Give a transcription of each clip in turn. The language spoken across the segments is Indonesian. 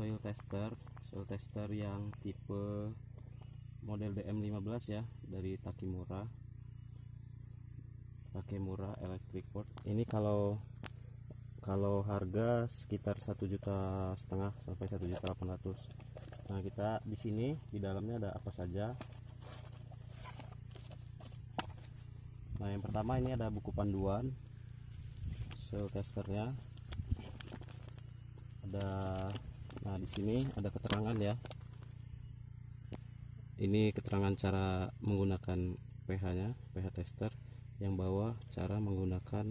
soil tester soil tester yang tipe model DM15 ya dari Takimura Takimura electric pot ini kalau kalau harga sekitar satu juta setengah sampai satu juta delapan ratus. Nah kita di sini di dalamnya ada apa saja? Nah yang pertama ini ada buku panduan soil testernya, ada Nah, di sini ada keterangan ya. Ini keterangan cara menggunakan pH-nya, pH tester yang bawah cara menggunakan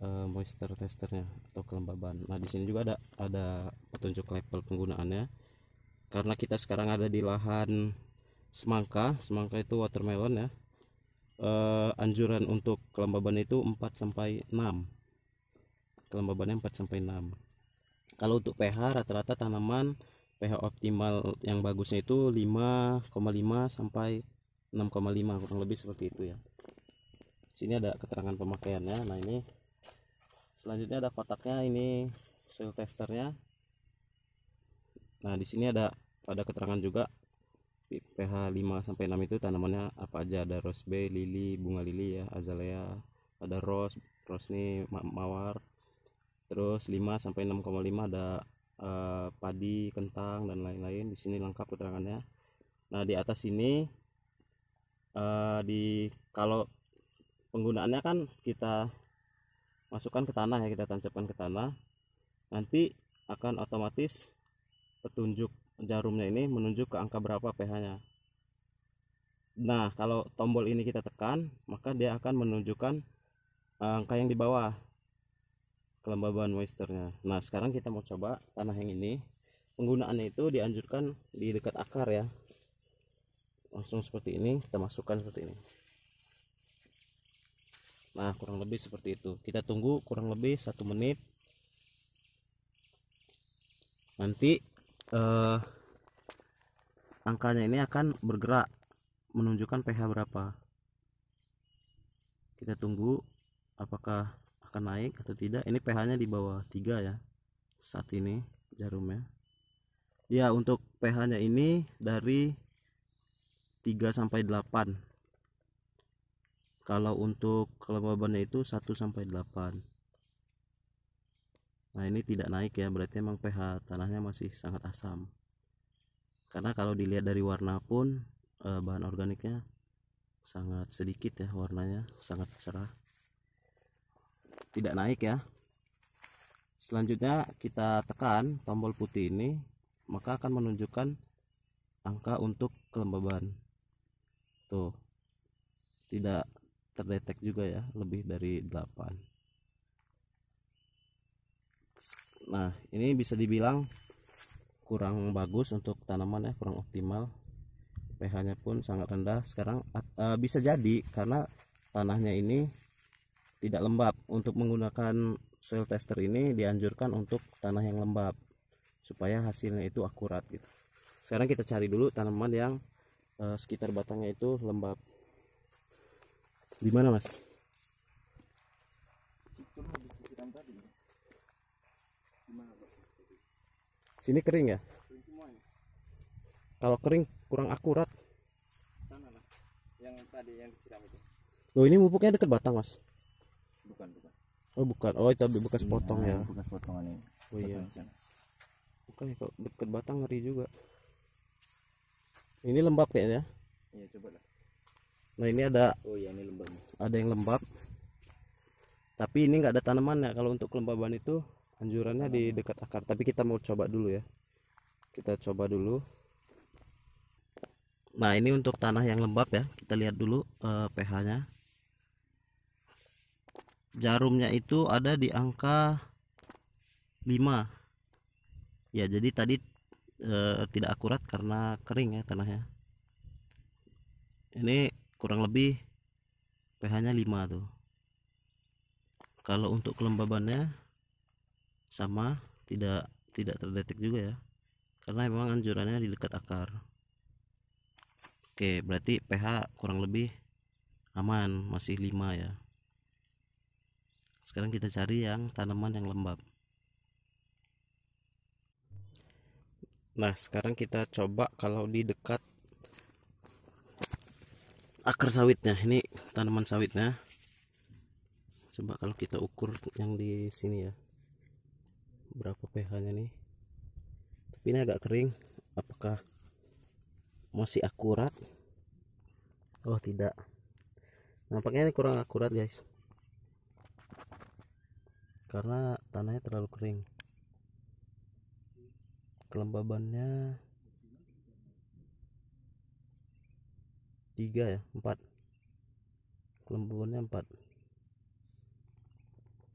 uh, moisture testernya atau kelembaban. Nah, di sini juga ada ada petunjuk level penggunaannya. Karena kita sekarang ada di lahan semangka, semangka itu watermelon ya. Uh, anjuran untuk kelembaban itu 4 sampai 6. Kelembabannya 4 sampai 6 kalau untuk pH rata-rata tanaman pH optimal yang bagusnya itu 5,5 sampai 6,5 kurang lebih seperti itu ya sini ada keterangan pemakaiannya nah ini selanjutnya ada kotaknya ini soil testernya nah di sini ada ada keterangan juga pH 5 sampai 6 itu tanamannya apa aja ada rose bay, lili, bunga lili ya, azalea, ada rose, rose ini mawar, terus 5 sampai 6,5 ada uh, padi kentang dan lain-lain di sini lengkap keterangannya nah di atas ini uh, di kalau penggunaannya kan kita masukkan ke tanah ya kita tancapkan ke tanah nanti akan otomatis petunjuk jarumnya ini menunjuk ke angka berapa pH nya nah kalau tombol ini kita tekan maka dia akan menunjukkan eh, angka yang di bawah kelembaban moisturnya nah sekarang kita mau coba tanah yang ini penggunaannya itu dianjurkan di dekat akar ya langsung seperti ini kita masukkan seperti ini nah kurang lebih seperti itu kita tunggu kurang lebih satu menit nanti eh, angkanya ini akan bergerak menunjukkan pH berapa kita tunggu apakah akan naik atau tidak ini pH nya di bawah 3 ya saat ini jarumnya ya untuk pH nya ini dari 3 sampai 8 kalau untuk kelembabannya itu 1 sampai 8 nah ini tidak naik ya berarti emang pH tanahnya masih sangat asam karena kalau dilihat dari warna pun eh, bahan organiknya sangat sedikit ya warnanya sangat cerah tidak naik ya selanjutnya kita tekan tombol putih ini maka akan menunjukkan angka untuk kelembaban tuh tidak terdetek juga ya lebih dari 8 nah ini bisa dibilang kurang bagus untuk tanaman ya kurang optimal pH nya pun sangat rendah sekarang uh, bisa jadi karena tanahnya ini tidak lembab untuk menggunakan soil tester ini dianjurkan untuk tanah yang lembab supaya hasilnya itu akurat gitu sekarang kita cari dulu tanaman yang uh, sekitar batangnya itu lembab di mana mas sini kering ya kalau kering kurang akurat sana lah yang tadi yang disiram itu loh ini pupuknya dekat batang mas bukan bukan oh bukan oh itu bekas iya, potong ya bekas potongan ini oh iya bukan ya kok deket batang ngeri juga ini lembab kayaknya iya coba lah nah ini ada oh iya ini lembab ada yang lembab tapi ini nggak ada tanamannya kalau untuk kelembaban itu anjurannya di dekat akar tapi kita mau coba dulu ya kita coba dulu nah ini untuk tanah yang lembab ya kita lihat dulu uh, eh, pH nya jarumnya itu ada di angka 5 ya jadi tadi e, tidak akurat karena kering ya tanahnya ini kurang lebih pH nya 5 tuh kalau untuk kelembabannya sama tidak tidak terdetek juga ya karena memang anjurannya di dekat akar oke berarti pH kurang lebih aman masih 5 ya sekarang kita cari yang tanaman yang lembab nah sekarang kita coba kalau di dekat akar sawitnya ini tanaman sawitnya coba kalau kita ukur yang di sini ya berapa pH nya nih tapi ini agak kering apakah masih akurat oh tidak nampaknya ini kurang akurat guys karena tanahnya terlalu kering kelembabannya tiga ya empat, kelembabannya empat.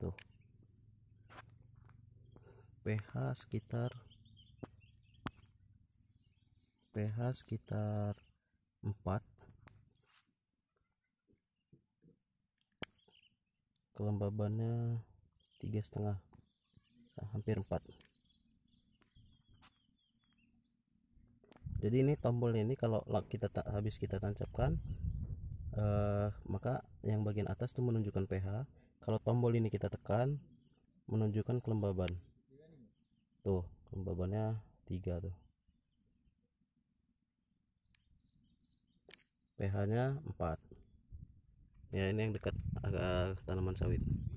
tuh pH sekitar pH sekitar 4 kelembabannya tiga setengah hampir empat jadi ini tombol ini kalau kita tak habis kita tancapkan eh, maka yang bagian atas itu menunjukkan pH kalau tombol ini kita tekan menunjukkan kelembaban tuh kelembabannya tiga tuh pH nya 4 ya ini yang dekat agak tanaman sawit